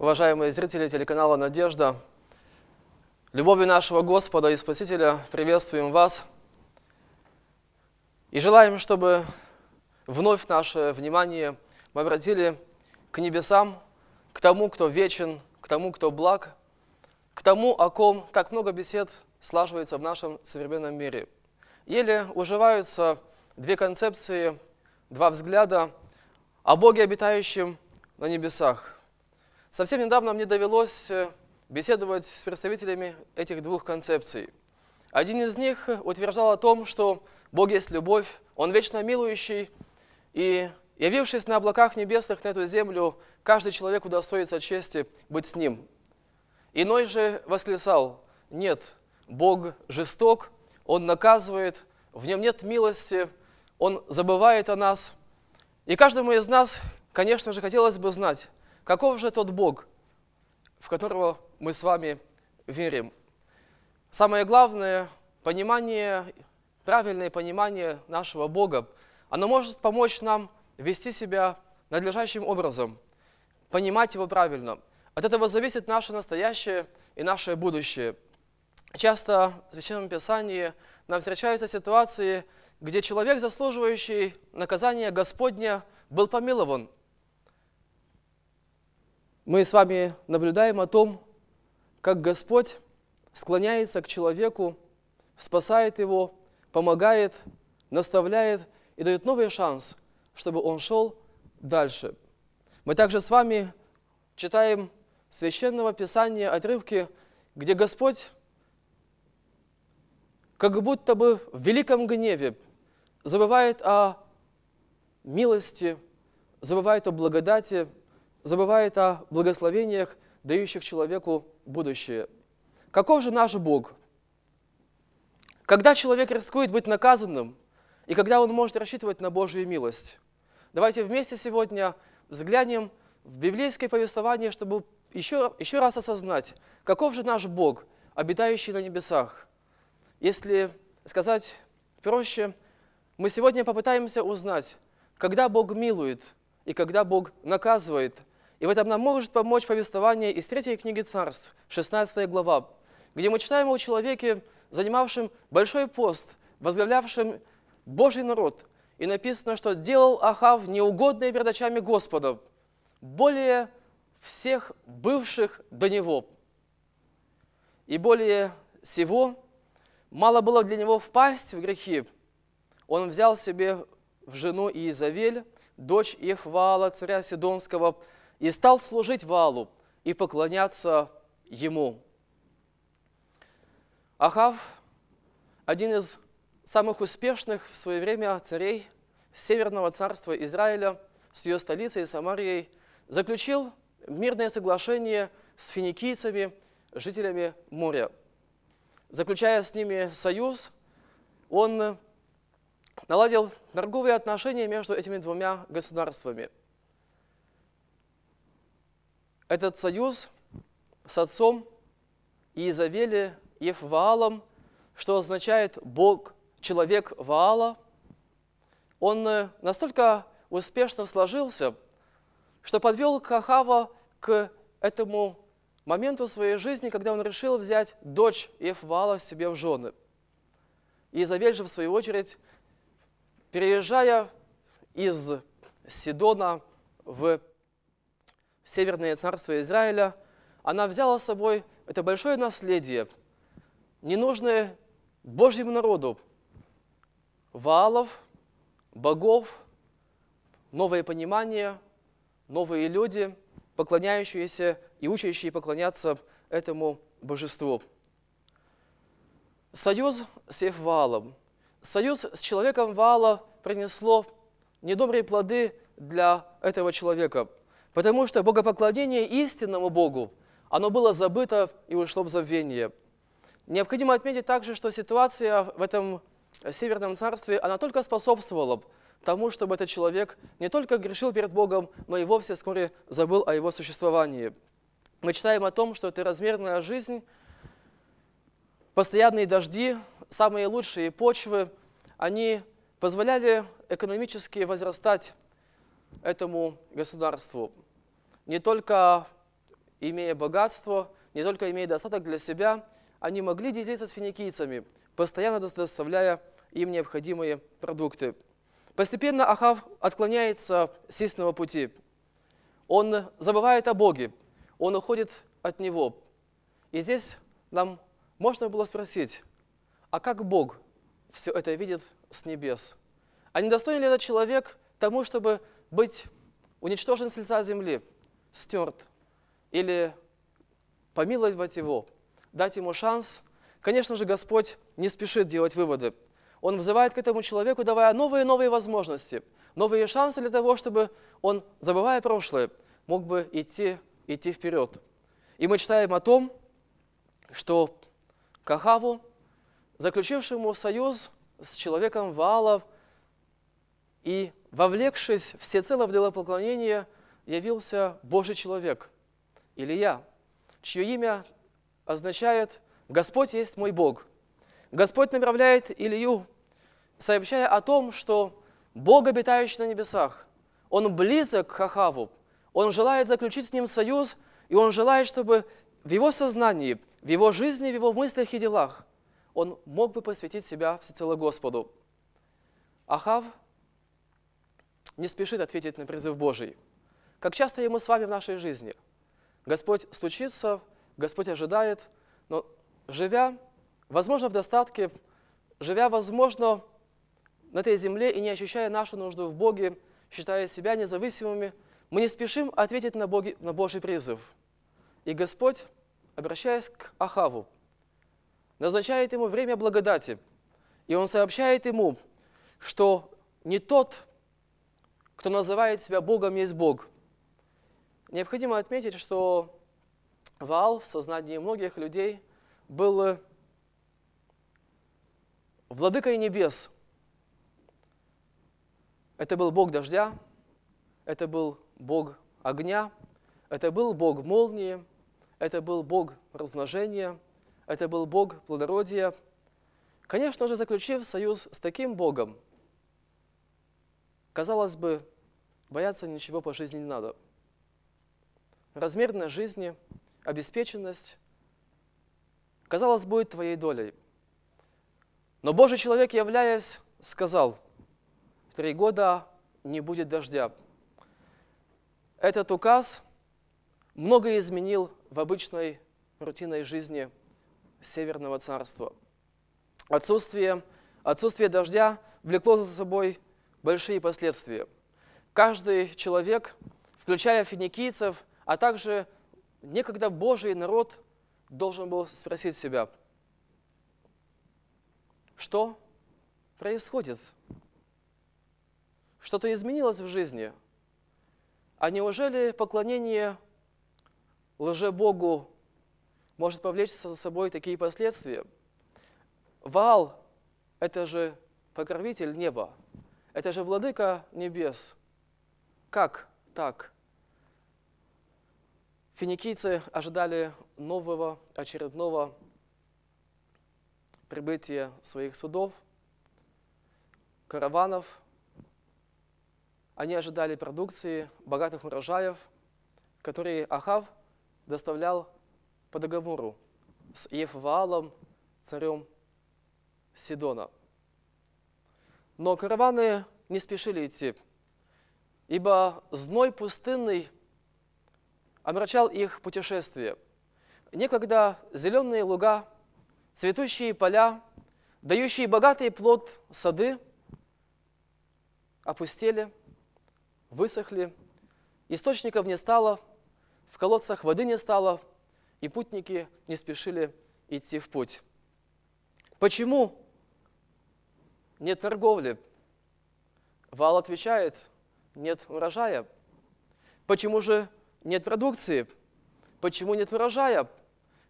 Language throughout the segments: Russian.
Уважаемые зрители телеканала «Надежда», любовью нашего Господа и Спасителя приветствуем вас и желаем, чтобы вновь наше внимание мы обратили к небесам, к тому, кто вечен, к тому, кто благ, к тому, о ком так много бесед слаживается в нашем современном мире. Еле уживаются две концепции, два взгляда о Боге, обитающем на небесах – Совсем недавно мне довелось э, беседовать с представителями этих двух концепций. Один из них утверждал о том, что Бог есть любовь, Он вечно милующий, и, явившись на облаках небесных на эту землю, каждый человек удостоится чести быть с Ним. Иной же восклицал, нет, Бог жесток, Он наказывает, в Нем нет милости, Он забывает о нас. И каждому из нас, конечно же, хотелось бы знать, Каков же тот Бог, в которого мы с вами верим? Самое главное, понимание, правильное понимание нашего Бога, оно может помочь нам вести себя надлежащим образом, понимать его правильно. От этого зависит наше настоящее и наше будущее. Часто в Священном Писании нам встречаются ситуации, где человек, заслуживающий наказания Господня, был помилован – мы с вами наблюдаем о том, как Господь склоняется к человеку, спасает его, помогает, наставляет и дает новый шанс, чтобы он шел дальше. Мы также с вами читаем Священного Писания отрывки, где Господь как будто бы в великом гневе забывает о милости, забывает о благодати – забывает о благословениях, дающих человеку будущее. Каков же наш Бог? Когда человек рискует быть наказанным, и когда он может рассчитывать на Божью милость? Давайте вместе сегодня взглянем в библейское повествование, чтобы еще, еще раз осознать, каков же наш Бог, обитающий на небесах. Если сказать проще, мы сегодня попытаемся узнать, когда Бог милует и когда Бог наказывает – и в этом нам может помочь повествование из третьей книги царств, 16 глава, где мы читаем о человеке, занимавшем большой пост, возглавлявшем Божий народ. И написано, что делал Ахав неугодные перед очами Господа, более всех бывших до него. И более всего мало было для него впасть в грехи. Он взял себе в жену Иезавель, дочь Ефвала, царя Сидонского, и стал служить Валу и поклоняться ему. Ахав, один из самых успешных в свое время царей Северного царства Израиля с ее столицей Самарией, заключил мирное соглашение с финикийцами, жителями моря. Заключая с ними союз, он наладил торговые отношения между этими двумя государствами – этот союз с отцом Иезавели Евваалом, что означает «Бог, человек Ваала», он э, настолько успешно сложился, что подвел Кахава к этому моменту своей жизни, когда он решил взять дочь Еввала себе в жены. Изавель же, в свою очередь, переезжая из Сидона в Северное царство Израиля, она взяла с собой это большое наследие, ненужное Божьему народу, валов, богов, новое понимание, новые люди, поклоняющиеся и учащие поклоняться этому божеству. Союз с Еввалом. Союз с человеком Вала принесло недобрые плоды для этого человека – Потому что богопоклонение истинному Богу, оно было забыто и ушло в забвение. Необходимо отметить также, что ситуация в этом Северном Царстве, она только способствовала тому, чтобы этот человек не только грешил перед Богом, но и вовсе вскоре забыл о его существовании. Мы читаем о том, что это размерная жизнь, постоянные дожди, самые лучшие почвы, они позволяли экономически возрастать этому государству. Не только имея богатство, не только имея достаток для себя, они могли делиться с финикийцами, постоянно доставляя им необходимые продукты. Постепенно Ахав отклоняется с истинного пути. Он забывает о Боге, он уходит от Него. И здесь нам можно было спросить, а как Бог все это видит с небес? А недостойный ли этот человек – тому, чтобы быть уничтожен с лица земли, стерт, или помиловать его, дать ему шанс. Конечно же, Господь не спешит делать выводы. Он взывает к этому человеку, давая новые и новые возможности, новые шансы для того, чтобы он, забывая прошлое, мог бы идти, идти вперед. И мы читаем о том, что Кахаву, заключившему союз с человеком Ваала и вовлекшись всецело в дела поклонения, явился Божий человек, Илья, чье имя означает «Господь есть мой Бог». Господь направляет Илью, сообщая о том, что Бог, обитающий на небесах, Он близок к Хахаву, Он желает заключить с ним союз, и Он желает, чтобы в его сознании, в его жизни, в его мыслях и делах он мог бы посвятить себя всецело Господу. Ахав – не спешит ответить на призыв Божий. Как часто и мы с вами в нашей жизни. Господь стучится, Господь ожидает, но живя, возможно, в достатке, живя, возможно, на этой земле и не ощущая нашу нужду в Боге, считая себя независимыми, мы не спешим ответить на, Боги, на Божий призыв. И Господь, обращаясь к Ахаву, назначает ему время благодати, и он сообщает ему, что не тот кто называет себя Богом, есть Бог. Необходимо отметить, что Ваал в сознании многих людей был владыкой небес. Это был Бог дождя, это был Бог огня, это был Бог молнии, это был Бог размножения, это был Бог плодородия. Конечно же, заключив союз с таким Богом – Казалось бы, бояться ничего по жизни не надо. Размерность жизни, обеспеченность, казалось, будет твоей долей. Но Божий человек, являясь, сказал, три года не будет дождя. Этот указ многое изменил в обычной рутинной жизни Северного Царства. Отсутствие, отсутствие дождя влекло за собой большие последствия. Каждый человек, включая финикийцев, а также некогда Божий народ, должен был спросить себя, что происходит? Что-то изменилось в жизни? А неужели поклонение лже-богу может повлечь за собой такие последствия? Вал – это же покровитель неба, это же Владыка Небес. Как так? Финикийцы ожидали нового, очередного прибытия своих судов, караванов. Они ожидали продукции, богатых урожаев, которые Ахав доставлял по договору с Ефваалом, царем Сидона – но караваны не спешили идти, ибо зной пустынный омрачал их путешествие. Некогда зеленые луга, цветущие поля, дающие богатый плод сады, опустели, высохли, источников не стало, в колодцах воды не стало, и путники не спешили идти в путь. Почему нет торговли. Вал отвечает, нет урожая. Почему же нет продукции? Почему нет урожая?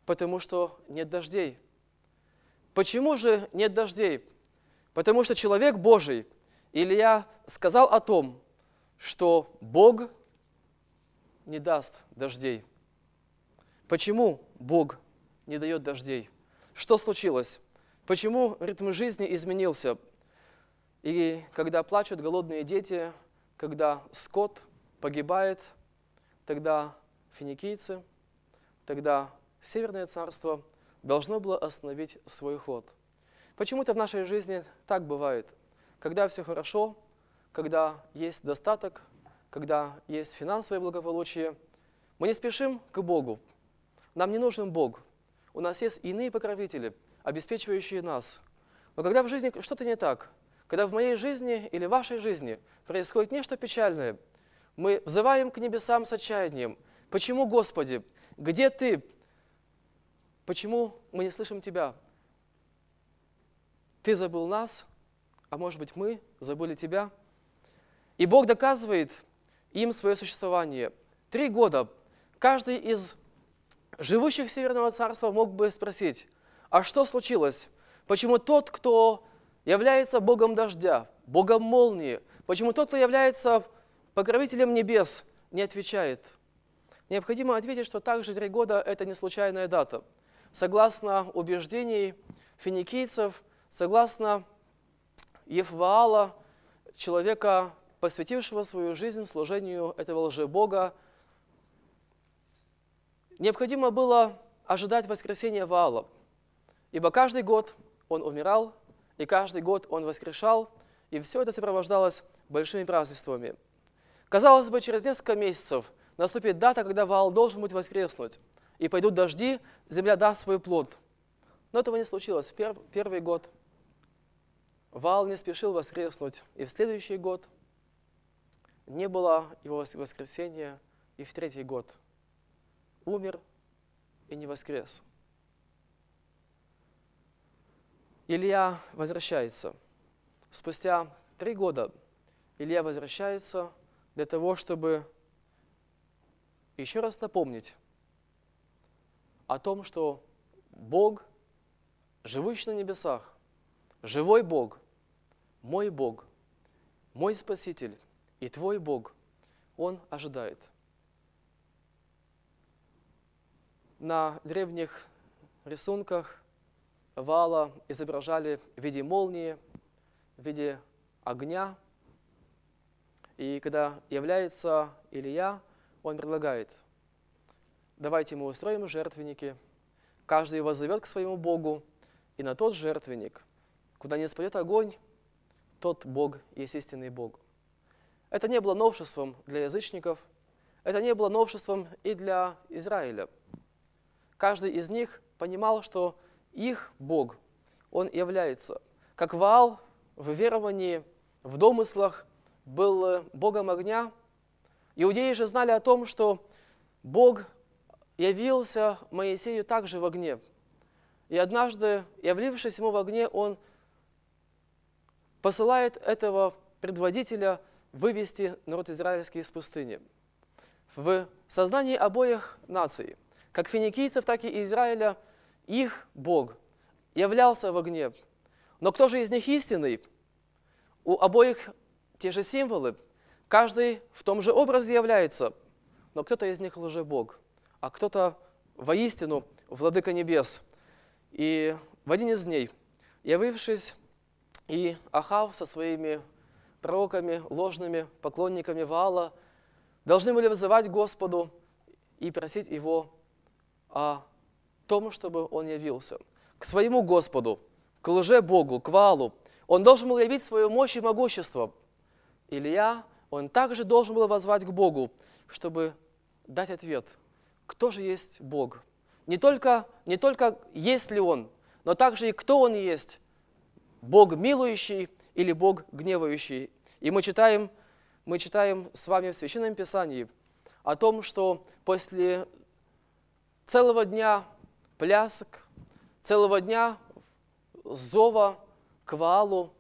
Потому что нет дождей. Почему же нет дождей? Потому что человек Божий, Илья, сказал о том, что Бог не даст дождей. Почему Бог не дает дождей? Что случилось? Почему ритм жизни изменился? И когда плачут голодные дети, когда скот погибает, тогда финикийцы, тогда Северное царство должно было остановить свой ход. Почему-то в нашей жизни так бывает. Когда все хорошо, когда есть достаток, когда есть финансовое благополучие, мы не спешим к Богу. Нам не нужен Бог. У нас есть иные покровители, обеспечивающие нас. Но когда в жизни что-то не так – когда в моей жизни или в вашей жизни происходит нечто печальное, мы взываем к небесам с отчаянием. Почему, Господи, где Ты? Почему мы не слышим Тебя? Ты забыл нас, а может быть мы забыли Тебя? И Бог доказывает им свое существование. Три года каждый из живущих Северного Царства мог бы спросить, а что случилось? Почему тот, кто является Богом дождя, Богом молнии? Почему тот, кто является покровителем небес, не отвечает? Необходимо ответить, что также три года – это не случайная дата. Согласно убеждений финикийцев, согласно Евваала, человека, посвятившего свою жизнь служению этого лжебога, необходимо было ожидать воскресения Ваала, ибо каждый год он умирал и каждый год он воскрешал, и все это сопровождалось большими празднествами. Казалось бы, через несколько месяцев наступит дата, когда вал должен быть воскреснуть, и пойдут дожди, земля даст свой плод. Но этого не случилось. Пер первый год вал не спешил воскреснуть, и в следующий год не было его воскресения, и в третий год умер и не воскрес. Илья возвращается. Спустя три года Илья возвращается для того, чтобы еще раз напомнить о том, что Бог, живущий на небесах, живой Бог, мой Бог, мой Спаситель и твой Бог, Он ожидает. На древних рисунках вала изображали в виде молнии, в виде огня. И когда является Илья, он предлагает, давайте мы устроим жертвенники, каждый его зовет к своему Богу, и на тот жертвенник, куда не спадет огонь, тот Бог есть истинный Бог. Это не было новшеством для язычников, это не было новшеством и для Израиля. Каждый из них понимал, что их Бог, он является, как вал в веровании, в домыслах, был э, Богом огня. Иудеи же знали о том, что Бог явился Моисею также в огне. И однажды, явлившись ему в огне, он посылает этого предводителя вывести народ израильский из пустыни. В сознании обоих наций, как финикийцев, так и Израиля – их Бог являлся в огне. Но кто же из них истинный? У обоих те же символы. Каждый в том же образе является. Но кто-то из них лже Бог, а кто-то воистину владыка небес. И в один из дней, явившись, и Ахав со своими пророками, ложными поклонниками вала, должны были вызывать Господу и просить Его о том, чтобы он явился. К своему Господу, к лже Богу, к валу. Он должен был явить свою мощь и могущество. Илья, он также должен был возвать к Богу, чтобы дать ответ, кто же есть Бог. Не только, не только есть ли Он, но также и кто Он есть. Бог милующий или Бог гневающий. И мы читаем, мы читаем с вами в Священном Писании о том, что после целого дня плясок, целого дня зова к Ваалу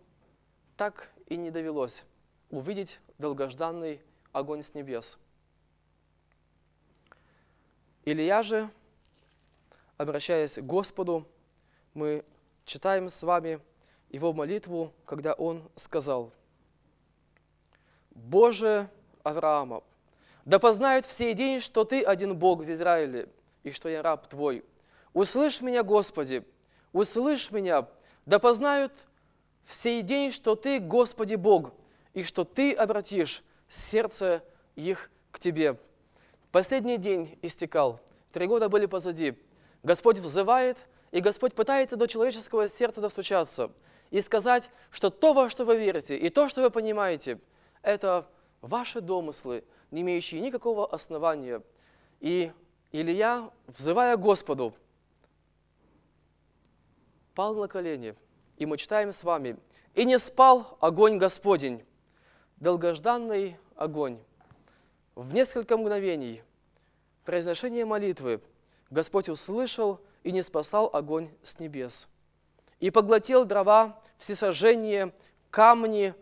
так и не довелось увидеть долгожданный огонь с небес. Илья же, обращаясь к Господу, мы читаем с вами его молитву, когда он сказал, «Боже Авраама, да познают все день, что ты один Бог в Израиле, и что я раб твой, Услышь меня, Господи, услышь меня, да познают в сей день, что Ты, Господи Бог, и что Ты обратишь сердце их к Тебе. Последний день истекал, три года были позади. Господь взывает, и Господь пытается до человеческого сердца достучаться и сказать, что то, во что вы верите, и то, что вы понимаете, это ваши домыслы, не имеющие никакого основания. И Илья, взывая Господу, пал на колени, и мы читаем с вами, «И не спал огонь Господень, долгожданный огонь». В несколько мгновений произношение молитвы Господь услышал и не спасал огонь с небес. И поглотил дрова, всесожжение, камни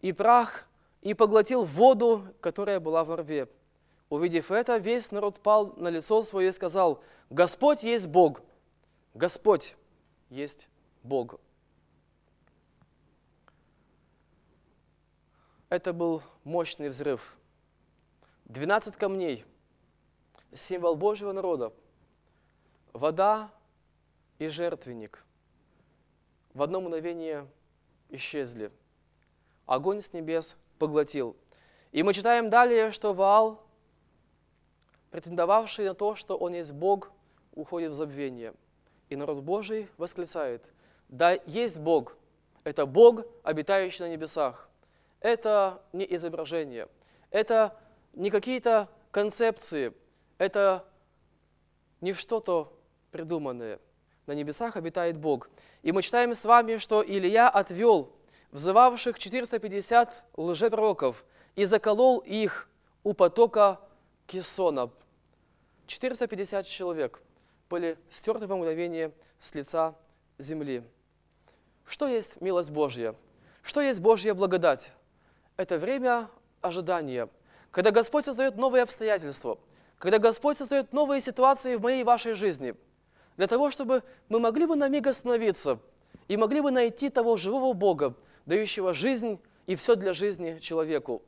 и прах, и поглотил воду, которая была во рве. Увидев это, весь народ пал на лицо свое и сказал, «Господь есть Бог, Господь!» есть Бог. Это был мощный взрыв. 12 камней, символ Божьего народа, вода и жертвенник в одно мгновение исчезли. Огонь с небес поглотил. И мы читаем далее, что Ваал, претендовавший на то, что он есть Бог, уходит в забвение – и народ Божий восклицает, да есть Бог, это Бог, обитающий на небесах. Это не изображение, это не какие-то концепции, это не что-то придуманное. На небесах обитает Бог. И мы читаем с вами, что Илья отвел взывавших 450 лжепророков и заколол их у потока Кесона. 450 человек – были стерты во мгновение с лица земли. Что есть милость Божья? Что есть Божья благодать? Это время ожидания, когда Господь создает новые обстоятельства, когда Господь создает новые ситуации в моей и вашей жизни, для того, чтобы мы могли бы на миг остановиться и могли бы найти того живого Бога, дающего жизнь и все для жизни человеку.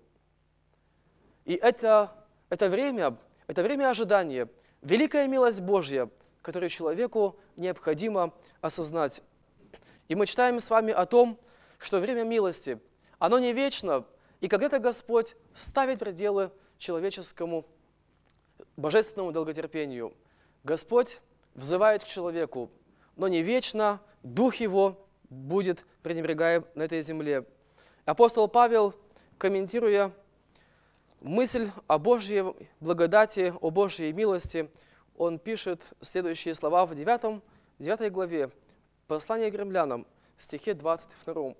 И это, это время, это время ожидания, великая милость Божья – которые человеку необходимо осознать. И мы читаем с вами о том, что время милости, оно не вечно, и когда-то Господь ставит пределы человеческому божественному долготерпению. Господь взывает к человеку, но не вечно Дух Его будет пренебрегаем на этой земле. Апостол Павел, комментируя мысль о Божьей благодати, о Божьей милости, он пишет следующие слова в 9, 9 главе послания к римлянам, стихе 22.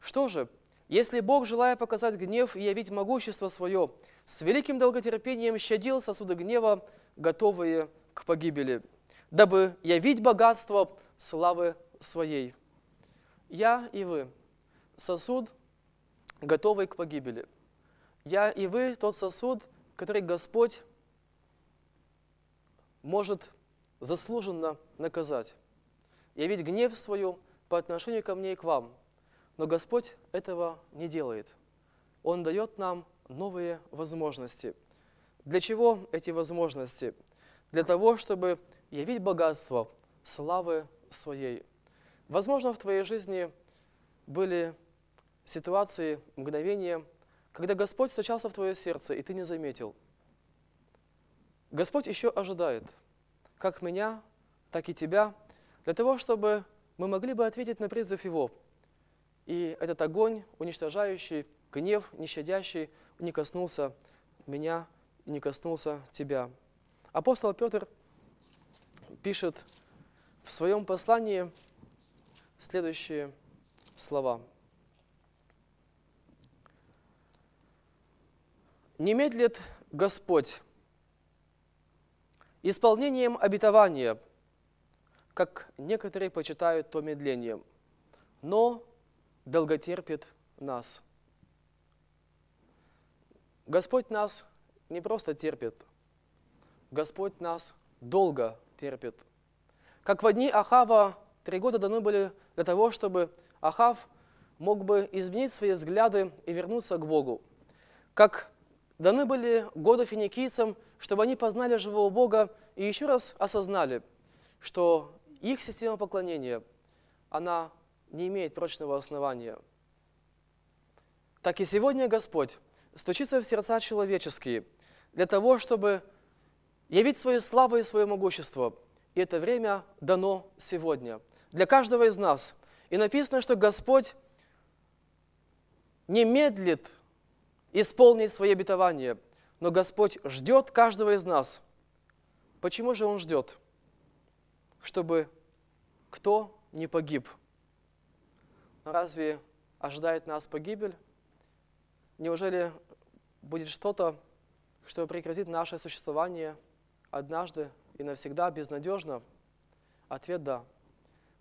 «Что же, если Бог, желая показать гнев и явить могущество свое, с великим долготерпением щадил сосуды гнева, готовые к погибели, дабы явить богатство славы своей». Я и вы – сосуд, готовый к погибели. Я и вы – тот сосуд, который Господь может заслуженно наказать, Я явить гнев свою по отношению ко мне и к вам. Но Господь этого не делает. Он дает нам новые возможности. Для чего эти возможности? Для того, чтобы явить богатство славы своей. Возможно, в твоей жизни были ситуации, мгновения, когда Господь стучался в твое сердце, и ты не заметил – Господь еще ожидает, как меня, так и тебя, для того, чтобы мы могли бы ответить на призыв Его. И этот огонь, уничтожающий, гнев, нещадящий, не коснулся меня, не коснулся тебя. Апостол Петр пишет в своем послании следующие слова. «Не медлит Господь, Исполнением обетования, как некоторые почитают то медлением, но долготерпит нас. Господь нас не просто терпит, Господь нас долго терпит. Как в одни Ахава три года даны были для того, чтобы Ахав мог бы изменить свои взгляды и вернуться к Богу. Как даны были годы финикийцам, чтобы они познали живого Бога и еще раз осознали, что их система поклонения, она не имеет прочного основания. Так и сегодня Господь стучится в сердца человеческие для того, чтобы явить свою славу и свое могущество. И это время дано сегодня для каждого из нас. И написано, что Господь не медлит – исполнить свои обетования. Но Господь ждет каждого из нас. Почему же Он ждет? Чтобы кто не погиб. Разве ожидает нас погибель? Неужели будет что-то, что прекратит наше существование однажды и навсегда безнадежно? Ответ – да.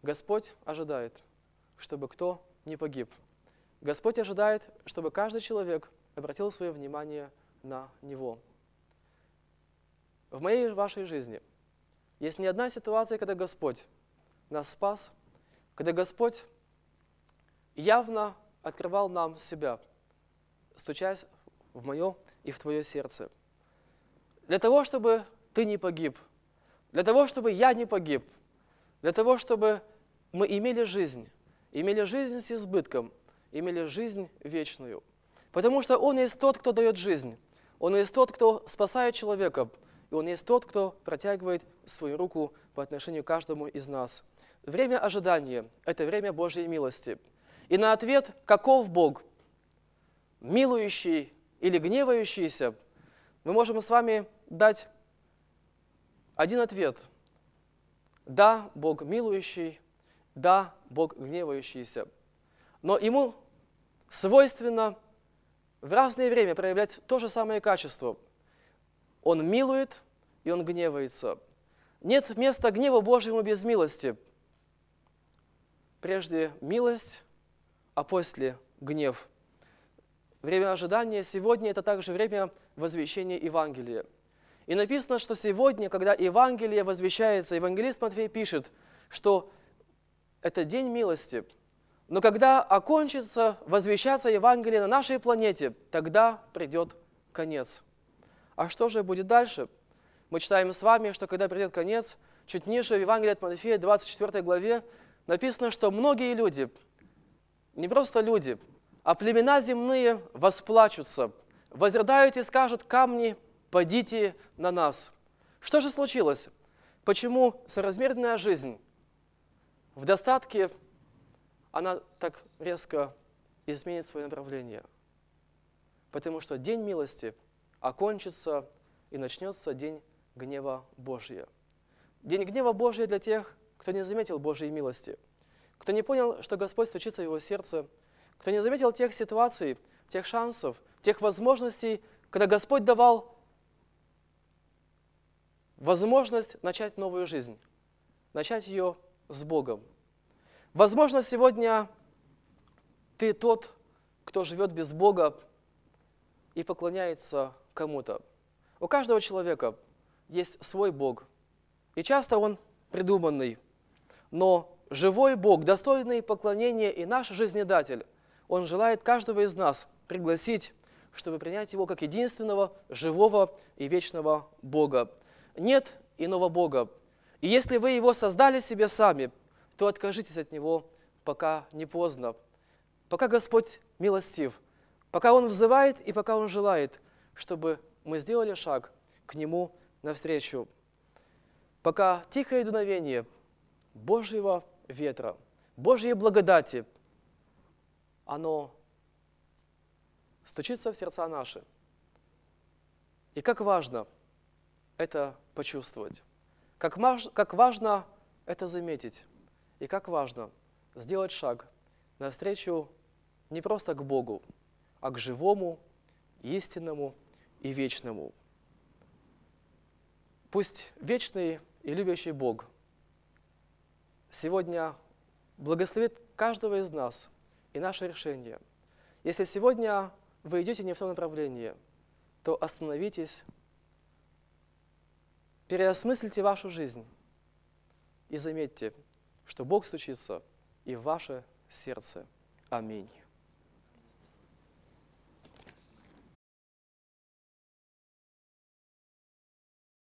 Господь ожидает, чтобы кто не погиб. Господь ожидает, чтобы каждый человек обратила свое внимание на Него. В моей вашей жизни есть не одна ситуация, когда Господь нас спас, когда Господь явно открывал нам себя, стучась в мое и в твое сердце. Для того, чтобы ты не погиб, для того, чтобы я не погиб, для того, чтобы мы имели жизнь, имели жизнь с избытком, имели жизнь вечную – Потому что Он есть тот, кто дает жизнь. Он есть тот, кто спасает человека. И Он есть тот, кто протягивает свою руку по отношению к каждому из нас. Время ожидания – это время Божьей милости. И на ответ «Каков Бог?» Милующий или гневающийся? Мы можем с вами дать один ответ. Да, Бог милующий, да, Бог гневающийся. Но Ему свойственно – в разное время проявлять то же самое качество. Он милует, и он гневается. Нет места гнева Божьему без милости. Прежде милость, а после гнев. Время ожидания сегодня – это также время возвещения Евангелия. И написано, что сегодня, когда Евангелие возвещается, евангелист Матфей пишет, что это день милости – но когда окончится возвещаться Евангелие на нашей планете, тогда придет конец. А что же будет дальше? Мы читаем с вами, что когда придет конец, чуть ниже в Евангелии от Матфея, 24 главе, написано, что многие люди, не просто люди, а племена земные восплачутся, возрыдают и скажут, камни, падите на нас. Что же случилось? Почему соразмерная жизнь в достатке она так резко изменит свое направление. Потому что день милости окончится и начнется день гнева Божия. День гнева Божия для тех, кто не заметил Божьей милости, кто не понял, что Господь стучится в его сердце, кто не заметил тех ситуаций, тех шансов, тех возможностей, когда Господь давал возможность начать новую жизнь, начать ее с Богом – Возможно, сегодня ты тот, кто живет без Бога и поклоняется кому-то. У каждого человека есть свой Бог, и часто он придуманный. Но живой Бог, достойный поклонения и наш жизнедатель, он желает каждого из нас пригласить, чтобы принять его как единственного живого и вечного Бога. Нет иного Бога. И если вы его создали себе сами – то откажитесь от него, пока не поздно. Пока Господь милостив, пока Он взывает и пока Он желает, чтобы мы сделали шаг к Нему навстречу. Пока тихое дуновение Божьего ветра, Божьей благодати, оно стучится в сердца наши. И как важно это почувствовать, как, как важно это заметить. И как важно сделать шаг навстречу не просто к Богу, а к живому, истинному и вечному. Пусть вечный и любящий Бог сегодня благословит каждого из нас и наше решение. Если сегодня вы идете не в том направлении, то остановитесь, переосмыслите вашу жизнь и заметьте – что Бог стучится и в ваше сердце. Аминь.